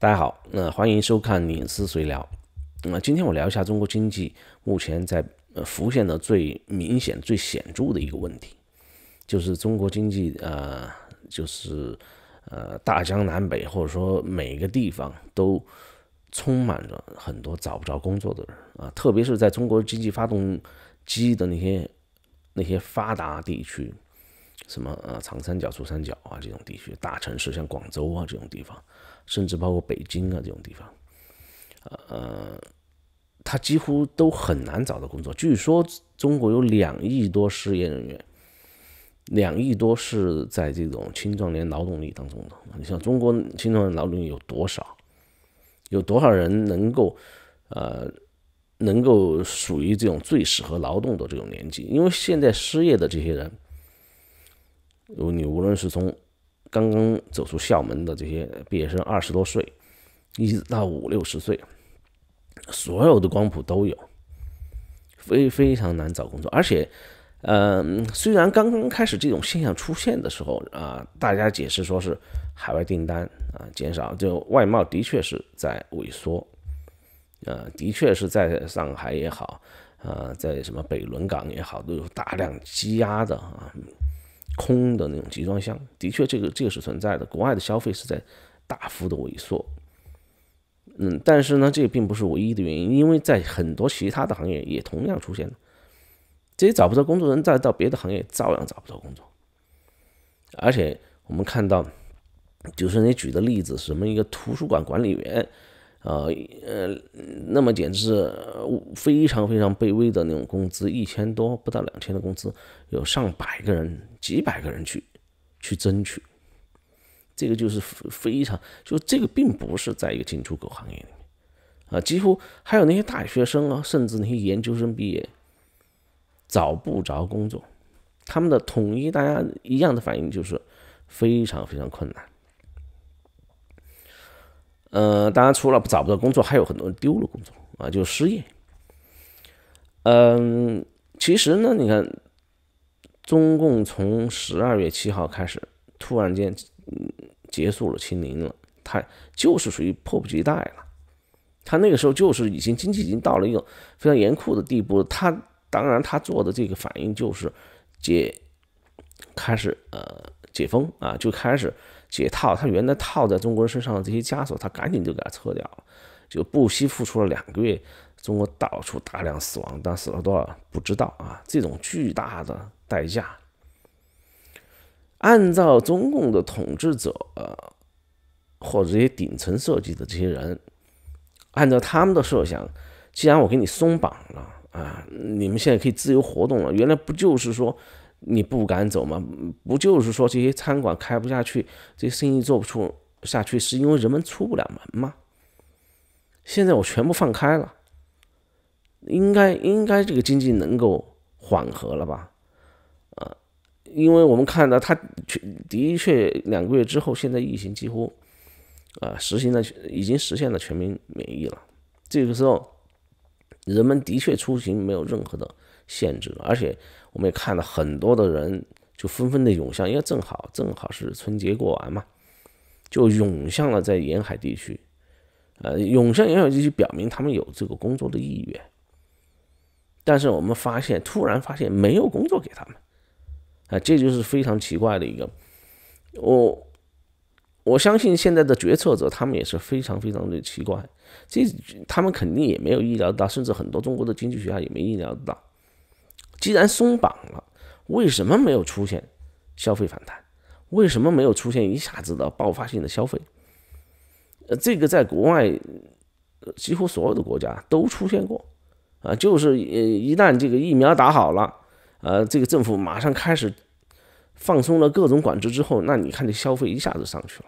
大家好，那欢迎收看《影视随聊》。那今天我聊一下中国经济目前在浮现的最明显、最显著的一个问题，就是中国经济呃，就是呃大江南北或者说每个地方都充满着很多找不着工作的人啊，特别是在中国经济发动机的那些那些发达地区，什么呃长三角、珠三角啊这种地区，大城市像广州啊这种地方。甚至包括北京啊这种地方，呃，他几乎都很难找到工作。据说中国有两亿多失业人员，两亿多是在这种青壮年劳动力当中的。你像中国青壮年劳动力有多少？有多少人能够，呃，能够属于这种最适合劳动的这种年纪？因为现在失业的这些人，有你无论是从刚刚走出校门的这些毕业生，二十多岁，一直到五六十岁，所有的光谱都有，非非常难找工作。而且，嗯，虽然刚刚开始这种现象出现的时候啊，大家解释说是海外订单啊减少，就外贸的确是在萎缩，呃，的确是在上海也好，啊，在什么北仑港也好，都有大量积压的啊。空的那种集装箱，的确，这个这个是存在的。国外的消费是在大幅的萎缩，嗯，但是呢，这并不是唯一的原因，因为在很多其他的行业也同样出现了，这些找不到工作人，再到别的行业照样找不到工作。而且我们看到，就是你举的例子，什么一个图书馆管理员。呃呃，那么简直是非常非常卑微的那种工资，一千多不到两千的工资，有上百个人、几百个人去去争取，这个就是非常就这个并不是在一个进出口行业里面啊，几乎还有那些大学生啊，甚至那些研究生毕业找不着工作，他们的统一大家一样的反应就是非常非常困难。嗯，当然，除了找不到工作，还有很多人丢了工作啊，就失业。嗯，其实呢，你看，中共从十二月七号开始，突然间结束了清零了，他就是属于迫不及待了。他那个时候就是已经经济已经到了一个非常严酷的地步，他当然他做的这个反应就是解开始呃解封啊，就开始。解套，他原来套在中国人身上的这些枷锁，他赶紧就给它撤掉了，就不惜付出了两个月，中国到处大量死亡，但死了多少不知道啊，这种巨大的代价。按照中共的统治者或者这些顶层设计的这些人，按照他们的设想，既然我给你松绑了啊，你们现在可以自由活动了，原来不就是说？你不敢走吗？不就是说这些餐馆开不下去，这些生意做不出下去，是因为人们出不了门吗？现在我全部放开了，应该应该这个经济能够缓和了吧？啊，因为我们看到他确的确两个月之后，现在疫情几乎啊实行了已经实现了全民免疫了，这个时候。人们的确出行没有任何的限制，而且我们也看到很多的人就纷纷的涌向，因为正好正好是春节过完嘛，就涌向了在沿海地区，呃，涌向沿海地区，表明他们有这个工作的意愿。但是我们发现，突然发现没有工作给他们，啊，这就是非常奇怪的一个，我我相信现在的决策者他们也是非常非常的奇怪。这他们肯定也没有意料到，甚至很多中国的经济学家也没意料到。既然松绑了，为什么没有出现消费反弹？为什么没有出现一下子的爆发性的消费？呃，这个在国外，呃，几乎所有的国家都出现过。啊，就是呃，一旦这个疫苗打好了，呃，这个政府马上开始放松了各种管制之后，那你看这消费一下子上去了。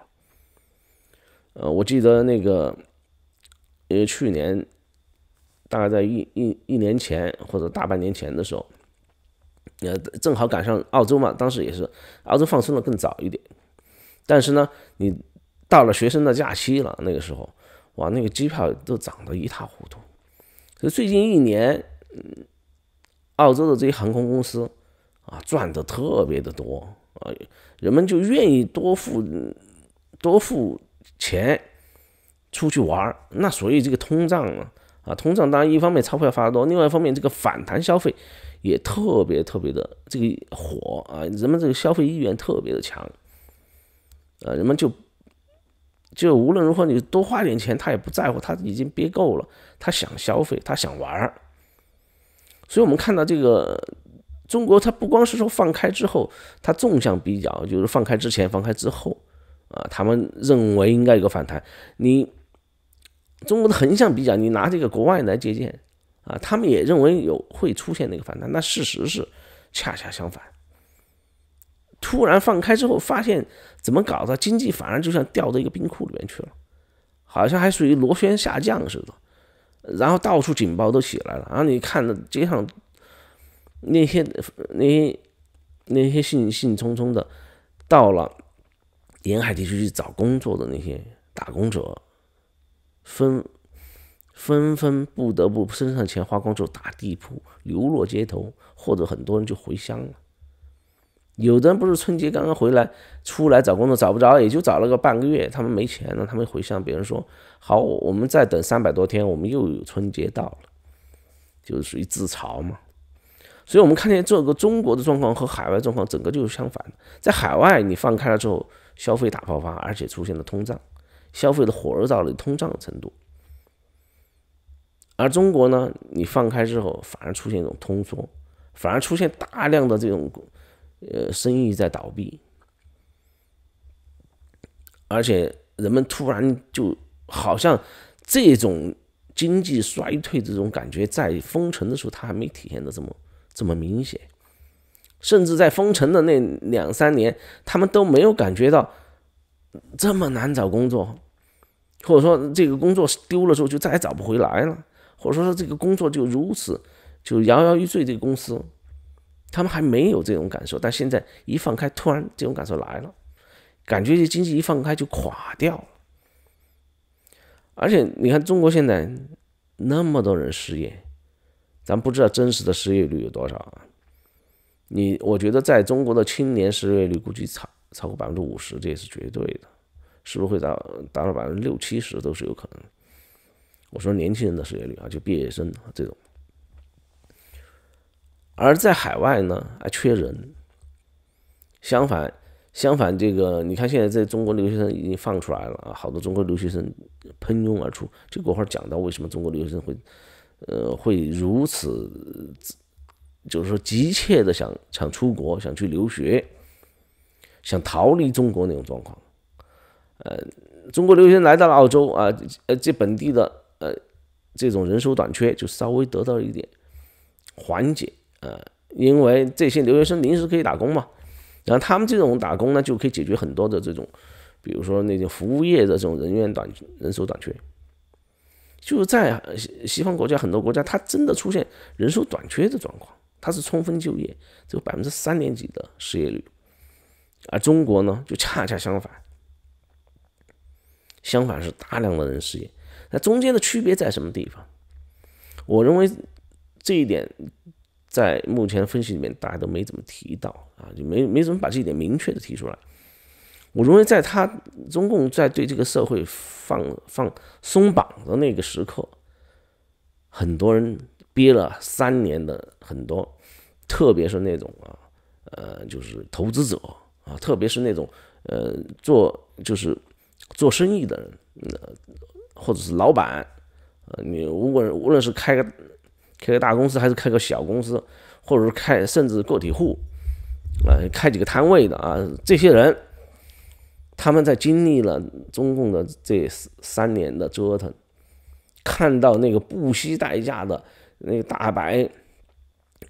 呃，我记得那个。因为去年大概在一一一年前或者大半年前的时候，呃，正好赶上澳洲嘛，当时也是澳洲放松的更早一点，但是呢，你到了学生的假期了，那个时候，哇，那个机票都涨得一塌糊涂。所以最近一年，嗯，澳洲的这些航空公司啊，赚的特别的多啊，人们就愿意多付多付钱。出去玩儿，那所以这个通胀啊，啊，通胀当然一方面钞票发的多，另外一方面这个反弹消费也特别特别的这个火啊，人们这个消费意愿特别的强，啊，人们就就无论如何你多花点钱他也不在乎，他已经憋够了，他想消费，他想玩儿，所以我们看到这个中国，它不光是说放开之后，它纵向比较就是放开之前、放开之后啊，他们认为应该有个反弹，你。中国的横向比较，你拿这个国外来借鉴，啊，他们也认为有会出现那个反弹。那事实是恰恰相反，突然放开之后，发现怎么搞的，经济反而就像掉到一个冰库里面去了，好像还属于螺旋下降似的。然后到处警报都起来了，然后你看着街上那些、那些那些兴兴冲冲的，到了沿海地区去找工作的那些打工者。纷纷纷不得不身上钱花光之后打地铺，流落街头，或者很多人就回乡了。有的人不是春节刚刚回来，出来找工作找不着，也就找了个半个月，他们没钱了，他们回乡。别人说：“好，我们再等三百多天，我们又有春节到了。”就是属于自嘲嘛。所以我们看见这个中国的状况和海外状况整个就是相反的。在海外，你放开了之后，消费大爆发，而且出现了通胀。消费的火热到了通胀的程度，而中国呢，你放开之后反而出现一种通缩，反而出现大量的这种呃生意在倒闭，而且人们突然就好像这种经济衰退这种感觉，在封城的时候它还没体现的这么这么明显，甚至在封城的那两三年，他们都没有感觉到。这么难找工作，或者说这个工作丢了之后就再也找不回来了，或者说这个工作就如此就摇摇欲坠。这个公司，他们还没有这种感受，但现在一放开，突然这种感受来了，感觉这经济一放开就垮掉了。而且你看，中国现在那么多人失业，咱不知道真实的失业率有多少。啊？你我觉得在中国的青年失业率估计差超过百分之五十，这是绝对的，是不是会达达到百分之六七十都是有可能。我说年轻人的失业率啊，就毕业生啊这种，而在海外呢还缺人。相反，相反，这个你看现在在中国留学生已经放出来了啊，好多中国留学生喷涌而出。这过会讲到为什么中国留学生会呃会如此，就是说急切的想想出国想去留学。想逃离中国那种状况，呃，中国留学生来到了澳洲啊，呃，这本地的呃，这种人手短缺就稍微得到一点缓解，呃，因为这些留学生临时可以打工嘛，然后他们这种打工呢，就可以解决很多的这种，比如说那些服务业的这种人员短人手短缺，就是在西方国家很多国家，它真的出现人手短缺的状况，它是充分就业，只有百分之三点几的失业率。而中国呢，就恰恰相反，相反是大量的人失业。那中间的区别在什么地方？我认为这一点在目前分析里面，大家都没怎么提到啊，就没没怎么把这一点明确的提出来。我认为，在他中共在对这个社会放放松绑的那个时刻，很多人憋了三年的很多，特别是那种啊，呃，就是投资者。啊，特别是那种，呃，做就是做生意的人，呃，或者是老板，呃，你无论无论是开个开个大公司，还是开个小公司，或者是开甚至个体户，呃，开几个摊位的啊，这些人，他们在经历了中共的这三年的折腾，看到那个不惜代价的、那个大白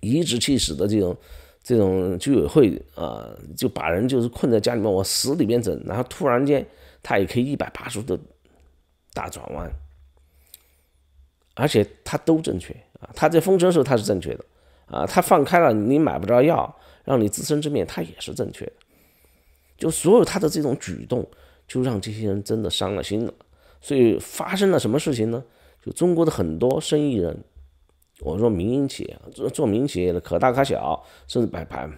颐指气使的这种。这种居委会啊，就把人就是困在家里面往死里面整，然后突然间他也可以一百八十度大转弯，而且他都正确啊，他在封城的时候他是正确的，啊，他放开了你买不着药，让你自生自灭，他也是正确的，就所有他的这种举动，就让这些人真的伤了心了，所以发生了什么事情呢？就中国的很多生意人。我说民营企业做做民营企业的可大可小，甚至摆盘，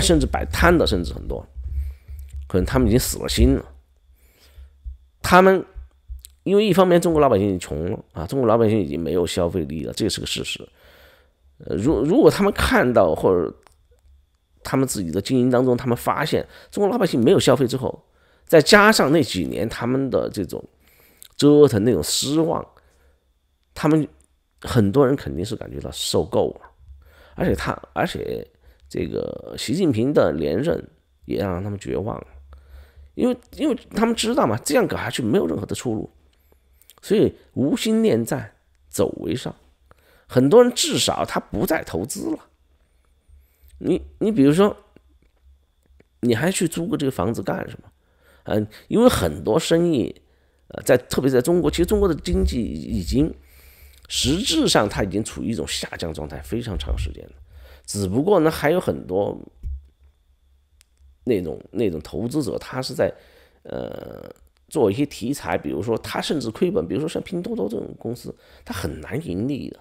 甚至摆摊的，甚至很多，可能他们已经死了心了。他们因为一方面中国老百姓穷了啊，中国老百姓已经没有消费力了，这是个事实。呃，如如果他们看到或者他们自己的经营当中，他们发现中国老百姓没有消费之后，再加上那几年他们的这种折腾那种失望，他们。很多人肯定是感觉到受够了，而且他，而且这个习近平的连任也让他们绝望了，因为因为他们知道嘛，这样搞下去没有任何的出路，所以无心恋战，走为上。很多人至少他不再投资了。你你比如说，你还去租个这个房子干什么？嗯，因为很多生意，呃，在特别在中国，其实中国的经济已经。实质上，它已经处于一种下降状态，非常长时间了。只不过呢，还有很多那种那种投资者，他是在呃做一些题材，比如说他甚至亏本，比如说像拼多多这种公司，他很难盈利的。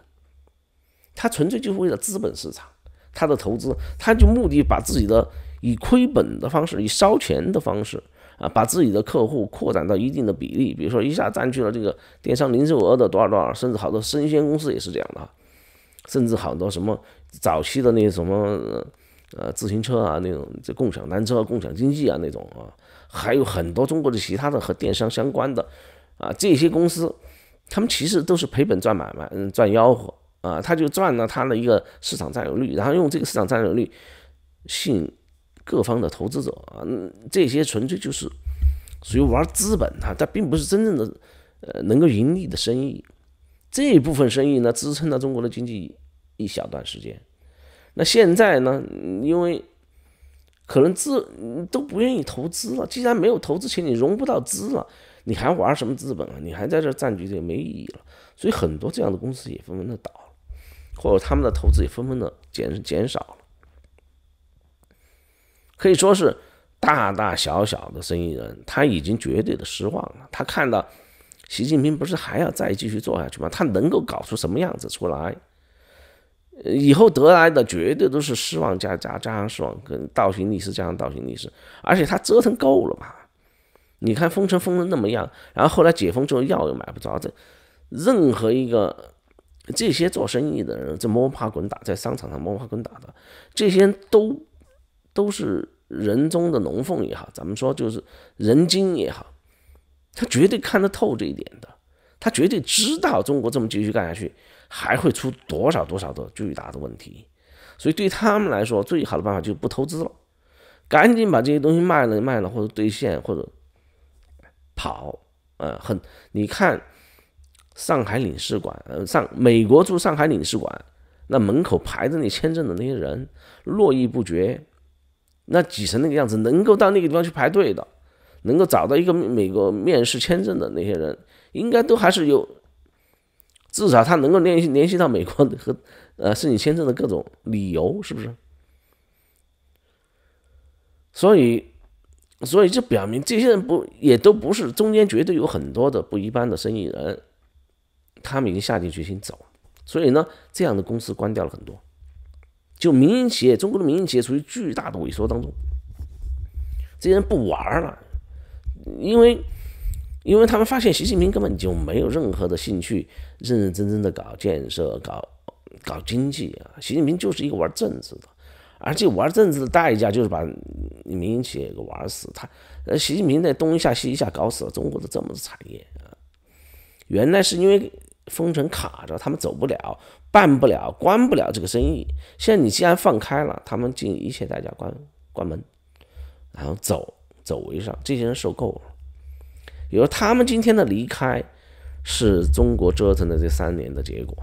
他纯粹就是为了资本市场，他的投资，他就目的把自己的以亏本的方式，以烧钱的方式。啊，把自己的客户扩展到一定的比例，比如说一下占据了这个电商零售额的多少多少，甚至好多生鲜公司也是这样的，甚至好多什么早期的那些什么呃自行车啊那种，这共享单车、共享经济啊那种啊，还有很多中国的其他的和电商相关的啊，这些公司，他们其实都是赔本赚买卖，嗯，赚吆喝啊，他就赚了他的一个市场占有率，然后用这个市场占有率吸引。各方的投资者啊，这些纯粹就是属于玩资本哈，它并不是真正的呃能够盈利的生意。这一部分生意呢，支撑了中国的经济一小段时间。那现在呢，因为可能资都不愿意投资了，既然没有投资钱，你融不到资了，你还玩什么资本啊？你还在这占据这没意义了。所以很多这样的公司也纷纷的倒了，或者他们的投资也纷纷的减减少了。可以说是大大小小的生意人，他已经绝对的失望了。他看到习近平不是还要再继续做下去吗？他能够搞出什么样子出来？以后得来的绝对都是失望加加加失望，跟倒行逆施加上倒行逆施。而且他折腾够了吧？你看封城封的那么样，然后后来解封，之后药又买不着。这任何一个这些做生意的人，这摸爬滚打在商场上摸爬滚打的，这些都都是。人中的龙凤也好，咱们说就是人精也好，他绝对看得透这一点的，他绝对知道中国这么继续干下去，还会出多少多少的巨大的问题。所以对他们来说，最好的办法就是不投资了，赶紧把这些东西卖了、卖了，或者兑现，或者跑。呃，很，你看上海领事馆，呃，上美国驻上海领事馆那门口排着那签证的那些人，络绎不绝。那挤成那个样子，能够到那个地方去排队的，能够找到一个美国面试签证的那些人，应该都还是有，至少他能够联系联系到美国和呃申请签证的各种理由，是不是？所以，所以就表明这些人不也都不是中间绝对有很多的不一般的生意人，他们已经下定决心走，所以呢，这样的公司关掉了很多。就民营企业，中国的民营企业处于巨大的萎缩当中。这些人不玩了，因为因为他们发现习近平根本就没有任何的兴趣，认认真真的搞建设、搞搞经济啊。习近平就是一个玩政治的，而且玩政治的代价就是把民营企业给玩死。他呃，习近平在东一下西一下搞死了中国的这么多产业啊，原来是因为。封城卡着，他们走不了，办不了，关不了这个生意。现在你既然放开了，他们尽一切代价关关门，然后走走为上，这些人受够了。比如他们今天的离开，是中国折腾的这三年的结果。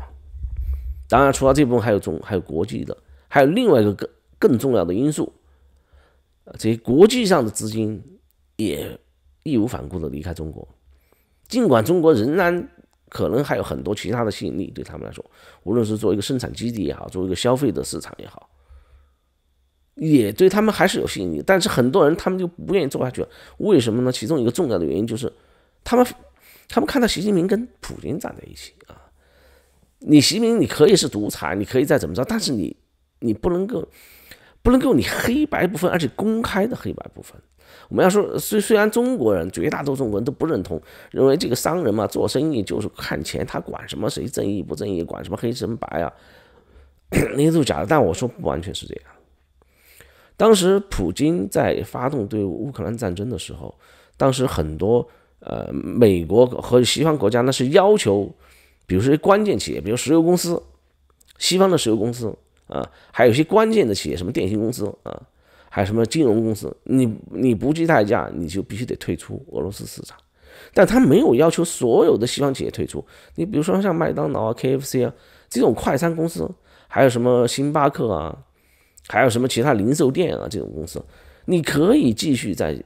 当然，除了这部分，还有中，还有国际的，还有另外一个更更重要的因素，这些国际上的资金也义无反顾的离开中国。尽管中国仍然。可能还有很多其他的吸引力，对他们来说，无论是作为一个生产基地也好，作为一个消费的市场也好，也对他们还是有吸引力。但是很多人他们就不愿意做下去了，为什么呢？其中一个重要的原因就是，他们他们看到习近平跟普京站在一起啊，你习近平你可以是独裁，你可以再怎么着，但是你你不能够不能够你黑白不分，而且公开的黑白不分。我们要说，虽虽然中国人，绝大多数中国人都不认同，认为这个商人嘛，做生意就是看钱，他管什么谁正义不正义，管什么黑什么白啊，那些都是假的。但我说不完全是这样。当时普京在发动对乌克兰战争的时候，当时很多呃美国和西方国家那是要求，比如说关键企业，比如石油公司，西方的石油公司啊，还有一些关键的企业，什么电信公司啊。还什么金融公司，你你不计代价，你就必须得退出俄罗斯市场。但他没有要求所有的西方企业退出。你比如说像麦当劳啊、KFC 啊这种快餐公司，还有什么星巴克啊，还有什么其他零售店啊这种公司，你可以继续在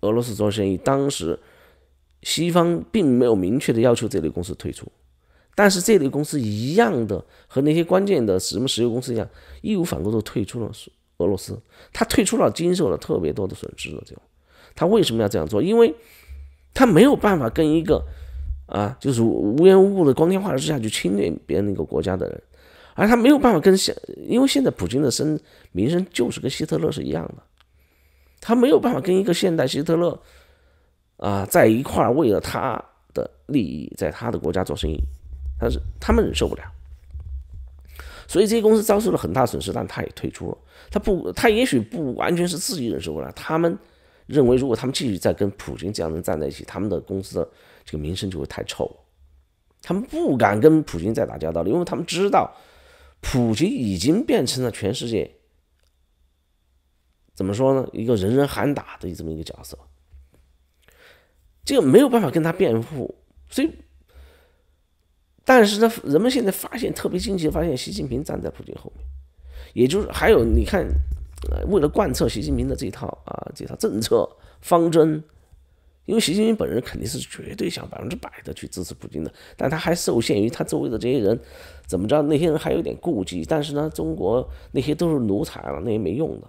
俄罗斯做生意。当时西方并没有明确的要求这类公司退出，但是这类公司一样的和那些关键的什么石油公司一样，义无反顾的退出了。俄罗斯，他退出了，经受了特别多的损失了。就他为什么要这样做？因为，他没有办法跟一个啊，就是无缘无故的光天化日之下去侵略别人一个国家的人，而他没有办法跟现，因为现在普京的身名声就是跟希特勒是一样的，他没有办法跟一个现代希特勒啊在一块儿为了他的利益在他的国家做生意，他是他们忍受不了。所以这些公司遭受了很大损失，但他也退出了。他不，他也许不完全是自己忍受不了。他们认为，如果他们继续再跟普京这样人站在一起，他们的公司的这个名声就会太臭。他们不敢跟普京再打交道了，因为他们知道普京已经变成了全世界怎么说呢？一个人人喊打的这么一个角色，这个没有办法跟他辩护，所以。但是呢，人们现在发现特别惊奇，发现习近平站在普京后面，也就是还有你看，呃，为了贯彻习近平的这套啊这套政策方针，因为习近平本人肯定是绝对想百分之百的去支持普京的，但他还受限于他周围的这些人，怎么着？那些人还有点顾忌，但是呢，中国那些都是奴才了，那些没用的，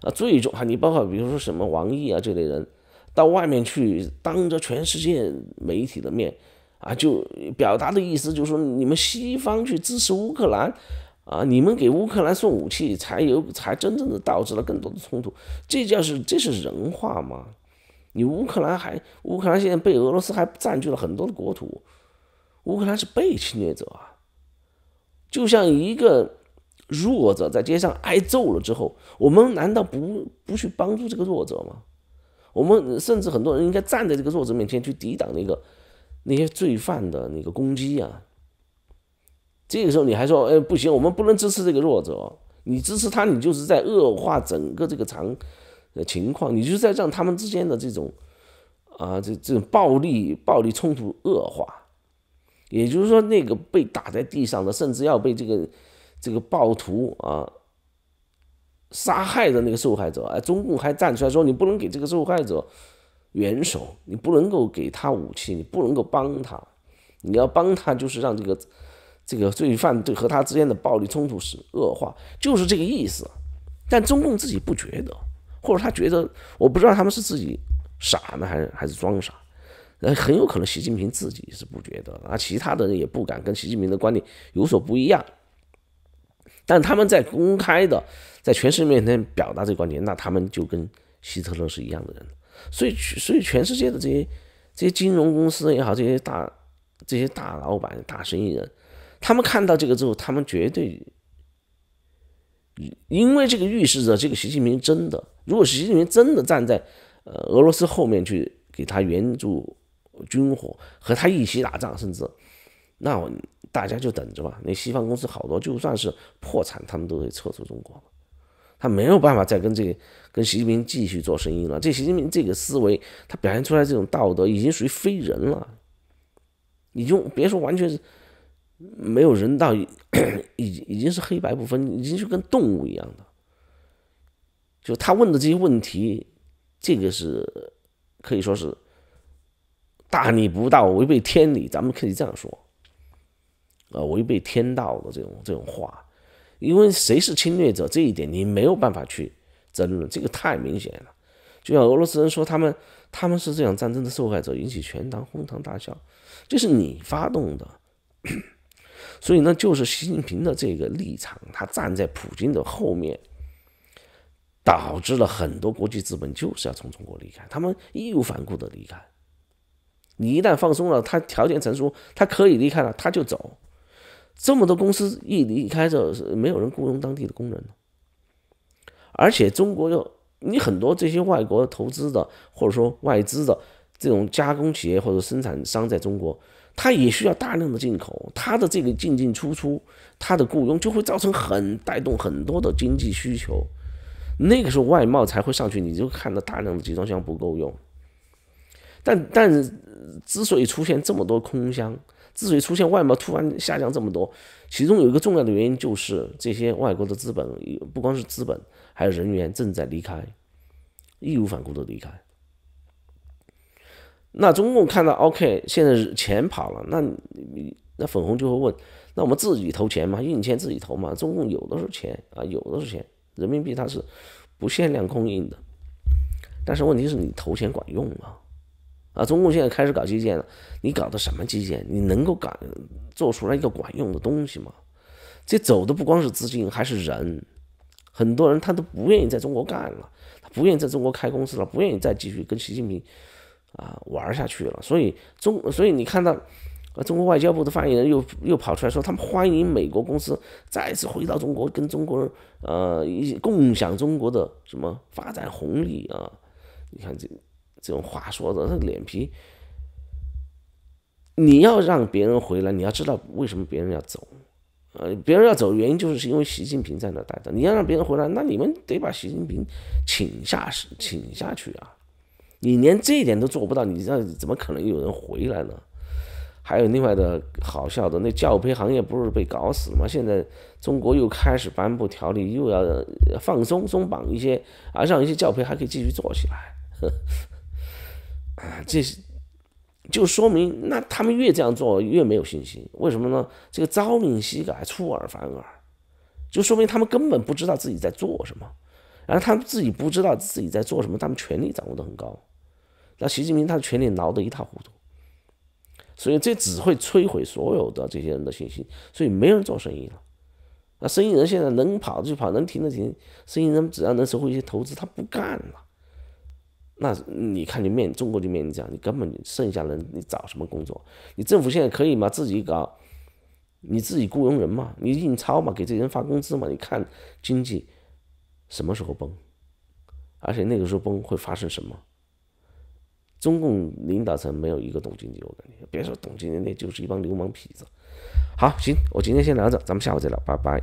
啊，最终啊，你包括比如说什么王毅啊这类人，到外面去当着全世界媒体的面。啊，就表达的意思就是说，你们西方去支持乌克兰，啊，你们给乌克兰送武器，才有才真正的导致了更多的冲突。这叫是这是人话吗？你乌克兰还乌克兰现在被俄罗斯还占据了很多的国土，乌克兰是被侵略者啊。就像一个弱者在街上挨揍了之后，我们难道不不去帮助这个弱者吗？我们甚至很多人应该站在这个弱者面前去抵挡那个。那些罪犯的那个攻击啊。这个时候你还说，哎，不行，我们不能支持这个弱者，你支持他，你就是在恶化整个这个场情况，你就是在让他们之间的这种啊，这这种暴力暴力冲突恶化，也就是说，那个被打在地上的，甚至要被这个这个暴徒啊杀害的那个受害者，哎，中共还站出来说，你不能给这个受害者。元首，你不能够给他武器，你不能够帮他，你要帮他就是让这个这个罪犯对和他之间的暴力冲突是恶化，就是这个意思。但中共自己不觉得，或者他觉得，我不知道他们是自己傻呢，还是还是装傻。呃，很有可能习近平自己是不觉得啊，其他的人也不敢跟习近平的观点有所不一样。但他们在公开的，在全世界面前表达这个观点，那他们就跟希特勒是一样的人。所以，所以全世界的这些这些金融公司也好，这些大这些大老板、大生意人，他们看到这个之后，他们绝对，因为这个预示着这个习近平真的，如果习近平真的站在呃俄罗斯后面去给他援助军火和他一起打仗，甚至那大家就等着吧。那西方公司好多就算是破产，他们都得撤出中国。他没有办法再跟这个跟习近平继续做生意了。这习近平这个思维，他表现出来这种道德已经属于非人了。你就别说完全是没有人道，已已经是黑白不分，已经就跟动物一样的。就他问的这些问题，这个是可以说是大逆不道、违背天理，咱们可以这样说，啊，违背天道的这种这种话。因为谁是侵略者这一点，你没有办法去争论，这个太明显了。就像俄罗斯人说他们他们是这场战争的受害者，引起全党哄堂大笑。这是你发动的，所以呢，就是习近平的这个立场，他站在普京的后面，导致了很多国际资本就是要从中国离开，他们义无反顾的离开。你一旦放松了，他条件成熟，他可以离开了，他就走。这么多公司一离开，这没有人雇佣当地的工人而且中国又你很多这些外国投资的或者说外资的这种加工企业或者生产商在中国，它也需要大量的进口，它的这个进进出出，它的雇佣就会造成很带动很多的经济需求，那个时候外贸才会上去，你就看到大量的集装箱不够用。但但之所以出现这么多空箱。之所以出现外贸突然下降这么多，其中有一个重要的原因就是这些外国的资本，不光是资本，还有人员正在离开，义无反顾的离开。那中共看到 OK，现在钱跑了，那那粉红就会问：那我们自己投钱吗？印钱自己投吗？中共有的是钱啊，有的是钱，人民币它是不限量供应的。但是问题是你投钱管用吗？啊，中共现在开始搞基建了，你搞的什么基建？你能够搞做出来一个管用的东西吗？这走的不光是资金，还是人，很多人他都不愿意在中国干了，他不愿意在中国开公司了，不愿意再继续跟习近平啊玩下去了。所以中，所以你看到，中国外交部的发言人又又跑出来说，他们欢迎美国公司再次回到中国，跟中国人呃共享中国的什么发展红利啊？你看这。这种话说的，他脸皮，你要让别人回来，你要知道为什么别人要走，呃，别人要走的原因就是因为习近平在那待着。你要让别人回来，那你们得把习近平请下请下去啊！你连这一点都做不到，你这怎么可能有人回来呢？还有另外的好笑的，那教培行业不是被搞死了吗？现在中国又开始颁布条例，又要放松松绑一些，啊，让一些教培还可以继续做起来。啊，这是就说明那他们越这样做越没有信心，为什么呢？这个朝令夕改、出尔反尔，就说明他们根本不知道自己在做什么，然后他们自己不知道自己在做什么，他们权力掌握的很高，那习近平他的权力挠的一塌糊涂，所以这只会摧毁所有的这些人的信心，所以没人做生意了。那生意人现在能跑就跑，能停的停，生意人只要能收回一些投资，他不干了。那你看就面中国就面临这样，你根本剩下人你找什么工作？你政府现在可以吗？自己搞，你自己雇佣人嘛？你印钞嘛？给这些人发工资嘛？你看经济什么时候崩？而且那个时候崩会发生什么？中共领导层没有一个懂经济，我感觉，别说懂经济，那就是一帮流氓痞子。好，行，我今天先聊着，咱们下午再聊，拜拜。